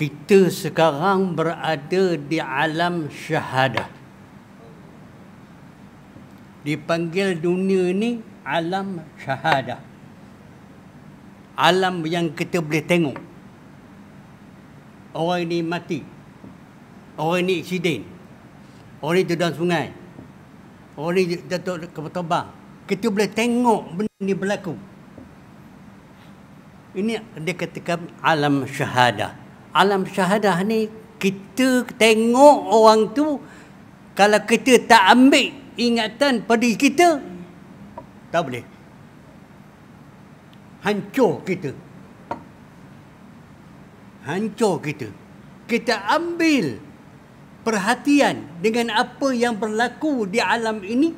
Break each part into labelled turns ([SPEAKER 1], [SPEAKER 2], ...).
[SPEAKER 1] kita sekarang berada di alam syahadah. Dipanggil dunia ni alam syahadah. Alam yang kita boleh tengok. Orang ini mati. Orang ini eksiden. Orang ini terdang sungai. Orang ini jatuh ke petobang. Kita boleh tengok benda ini berlaku. Ini dia katakan alam syahadah alam syahadah ni kita tengok orang tu kalau kita tak ambil ingatan pada kita tak boleh hancur kita hancur kita kita ambil perhatian dengan apa yang berlaku di alam ini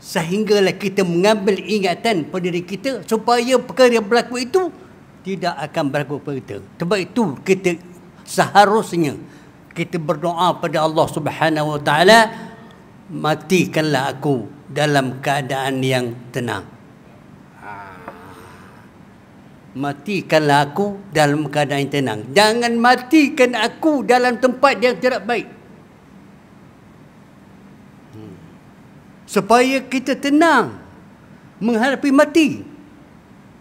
[SPEAKER 1] sehinggalah kita mengambil ingatan pada diri kita supaya perkara yang berlaku itu tidak akan berlaku pada kita. Sebab itu kita seharusnya kita berdoa pada Allah Subhanahu Wa Taala matikanlah aku dalam keadaan yang tenang. Matikanlah aku dalam keadaan yang tenang. Jangan matikan aku dalam tempat yang tidak baik. Hmm. Supaya kita tenang menghadapi mati.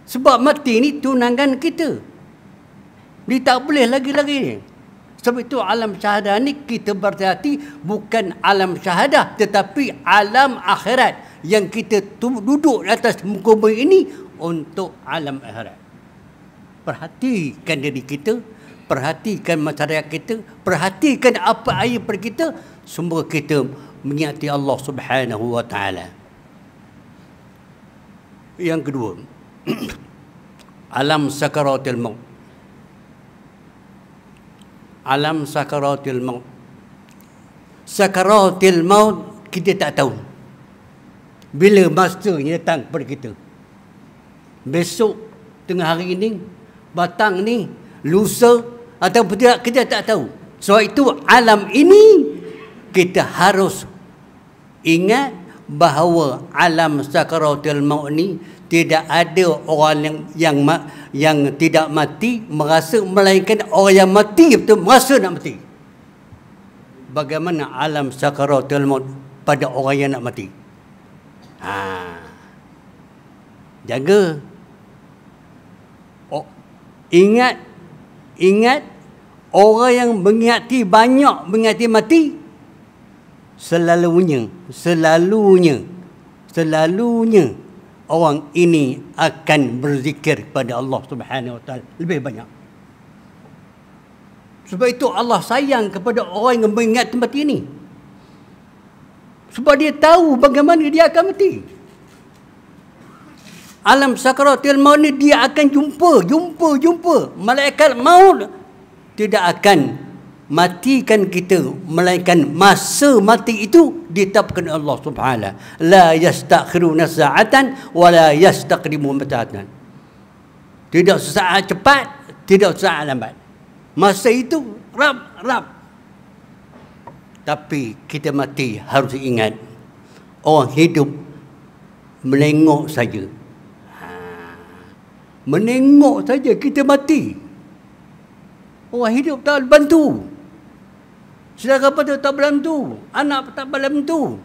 [SPEAKER 1] Sebab mati ni tunangan kita. Dia tak boleh lagi-lagi ni. Sebab itu alam syahadah ni kita berhati-hati bukan alam syahadah tetapi alam akhirat yang kita duduk atas muka bumi ini untuk alam akhirat. Perhatikan diri kita, perhatikan masyarakat kita, perhatikan apa air per kita, semua kita mengingati Allah Subhanahu wa taala. Yang kedua, alam sakaratil maut alam sakaratil maut sakaratil maut kita tak tahu bila ni datang kepada kita besok tengah hari ini batang ni lusa atau tidak kita tak tahu So itu alam ini kita harus ingat bahawa alam sakaratil maut ni tidak ada orang yang yang yang tidak mati merasa melainkan orang yang mati betul merasa nak mati. Bagaimana alam sakaratul maut pada orang yang nak mati? Ha. Jaga. Oh, ingat ingat orang yang mengingati banyak mengingati mati selalunya selalunya selalunya orang ini akan berzikir kepada Allah Subhanahu Wa Taala lebih banyak. Sebab itu Allah sayang kepada orang yang mengingat tempat ini. Sebab dia tahu bagaimana dia akan mati. Alam sakaratil maut dia akan jumpa, jumpa, jumpa. Malaikat maut tidak akan matikan kita melainkan masa mati itu ditetapkan Allah Subhanahu la yastakhiruna sa'atan wa la yastaqdimu mata'atan tidak sesaat cepat tidak sesaat lambat masa itu rab rab tapi kita mati harus ingat orang hidup melengok saja ha. menengok saja kita mati Oh hidup tak bantu. Saudara apa tak dalam tu? Anak tak dalam tu?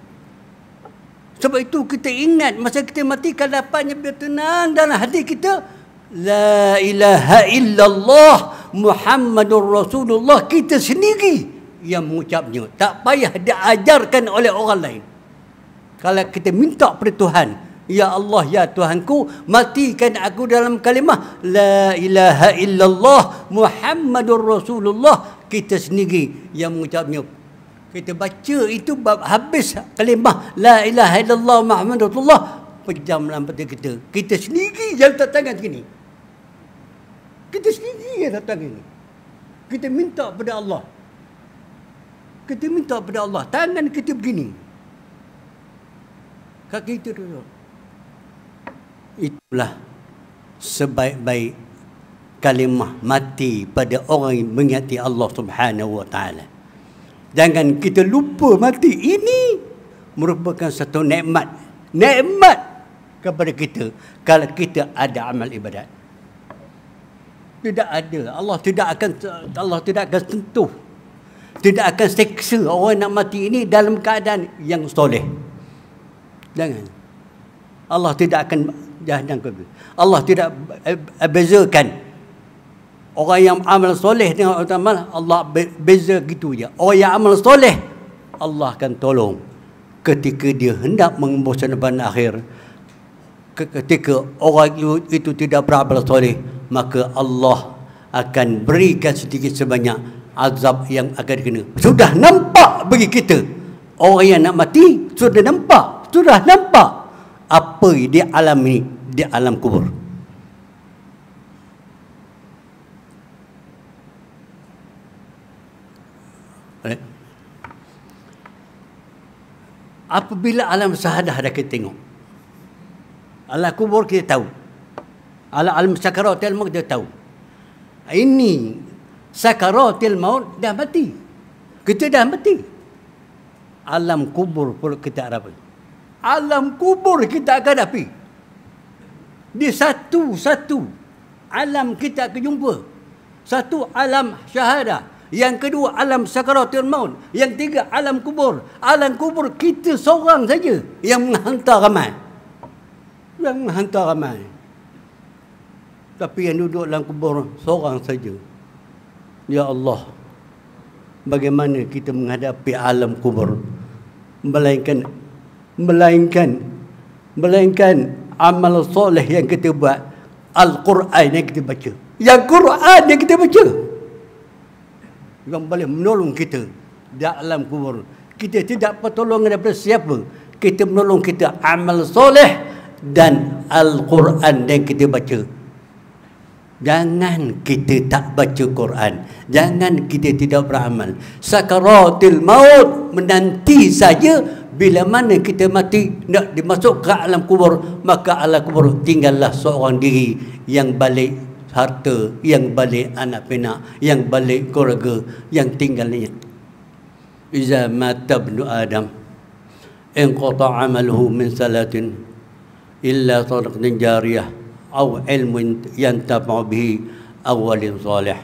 [SPEAKER 1] Sebab itu kita ingat masa kita mati kan dapatnya biar tenang dalam hati kita. La ilaha illallah Muhammadur Rasulullah kita sendiri yang mengucapnya. Tak payah diajarkan oleh orang lain. Kalau kita minta pada Tuhan. Ya Allah, Ya Tuhanku, matikan aku dalam kalimah La ilaha illallah Muhammadur Rasulullah kita sendiri yang mengucapnya. Kita baca itu bab habis kalimah la ilaha illallah muhammadullah pejam dalam peti kita. Kita sendiri yang letak tangan sini. Kita sendiri yang letak tangan sini. Kita minta kepada Allah. Kita minta kepada Allah. Tangan kita begini. Kaki kita dulu. Itulah sebaik-baik kalimah mati pada orang yang mengingati Allah Subhanahu wa taala. Jangan kita lupa mati ini merupakan satu nikmat. Nikmat kepada kita kalau kita ada amal ibadat. Tidak ada. Allah tidak akan Allah tidak akan sentuh. Tidak akan seksa orang nak mati ini dalam keadaan yang soleh. Jangan. Allah tidak akan jahat dan Allah tidak eh, bezakan ab- ab- ab- ab- ab- ab- ab- ab- Orang yang amal soleh dengan orang amal Allah beza gitu je. Orang yang amal soleh Allah akan tolong ketika dia hendak mengembuskan ban akhir. Ketika orang itu tidak beramal soleh maka Allah akan berikan sedikit sebanyak azab yang akan kena. Sudah nampak bagi kita orang yang nak mati sudah nampak, sudah nampak apa dia alami di alam kubur. apabila alam sahadah dah kita tengok alam kubur kita tahu alam, alam sakaratil maut kita tahu ini sakaratil maut dah mati kita dah mati alam kubur pula kita harap alam kubur kita akan hadapi di satu-satu alam kita akan jumpa satu alam syahadah yang kedua alam sakaratul maut. Yang tiga alam kubur. Alam kubur kita seorang saja yang menghantar ramai. Yang menghantar ramai. Tapi yang duduk dalam kubur seorang saja. Ya Allah. Bagaimana kita menghadapi alam kubur? Melainkan melainkan melainkan amal soleh yang kita buat Al-Quran yang kita baca. Yang Quran yang kita baca yang boleh menolong kita dalam kubur. Kita tidak pertolongan daripada siapa. Kita menolong kita amal soleh dan Al-Quran yang kita baca. Jangan kita tak baca Quran. Jangan kita tidak beramal. Sakaratil maut menanti saja bila mana kita mati nak dimasuk ke alam kubur maka alam kubur tinggallah seorang diri yang balik harta, yang balik anak pinak, yang balik keluarga, yang tinggal ni. Iza mata bnu Adam, in kota amaluhu min salatin, illa tariq din jariah, au ilmu yang tapau bihi, awalin salih.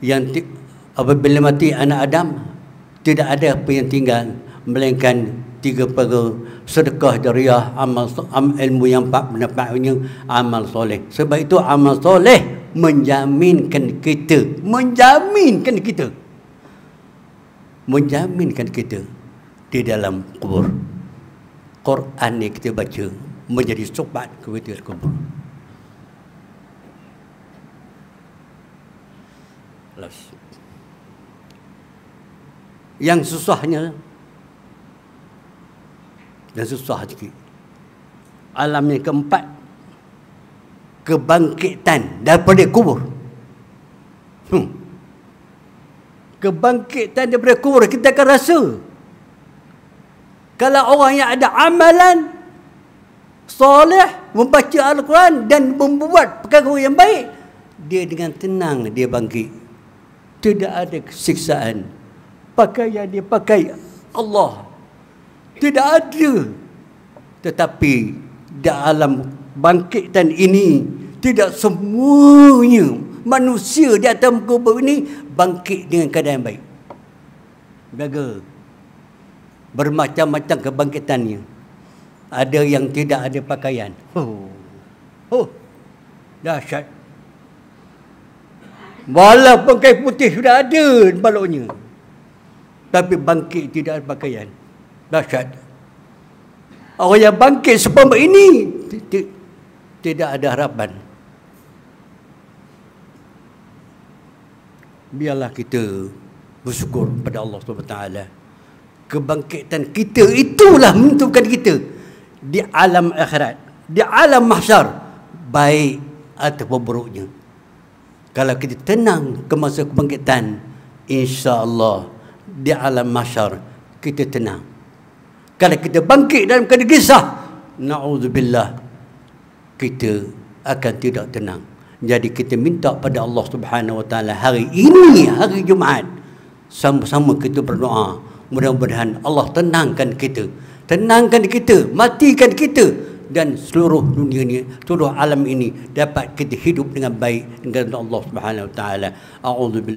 [SPEAKER 1] Yang apabila mati anak Adam, tidak ada apa yang tinggal, melainkan tiga perkara sedekah jariah amal am, ilmu yang empat pendapatnya amal soleh sebab itu amal soleh menjaminkan kita menjaminkan kita menjaminkan kita di dalam kubur Quran yang kita baca menjadi sobat kepada kubur yang susahnya dan susah sikit alam yang keempat kebangkitan daripada kubur hmm. kebangkitan daripada kubur kita akan rasa kalau orang yang ada amalan soleh membaca Al-Quran dan membuat perkara yang baik dia dengan tenang dia bangkit tidak ada siksaan pakaian dia pakai Allah tidak ada tetapi dalam bangkitan ini tidak semuanya manusia di atas muka bumi ini bangkit dengan keadaan baik jaga bermacam-macam kebangkitannya ada yang tidak ada pakaian oh oh dahsyat walaupun kain putih sudah ada baloknya tapi bangkit tidak ada pakaian dahsyat orang yang bangkit sepambat ini tidak ada harapan biarlah kita bersyukur kepada Allah SWT kebangkitan kita itulah menentukan kita di alam akhirat di alam mahsyar baik atau buruknya kalau kita tenang ke masa kebangkitan insya-Allah di alam mahsyar kita tenang kalau kita bangkit dalam keadaan gisah, na'udzubillah, kita akan tidak tenang. Jadi kita minta pada Allah Subhanahu Wa Taala hari ini, hari Jumaat, sama-sama kita berdoa. Mudah-mudahan Allah tenangkan kita. Tenangkan kita, matikan kita dan seluruh dunia ini, seluruh alam ini dapat kita hidup dengan baik dengan Allah Subhanahu Wa Taala. A'udzubillah.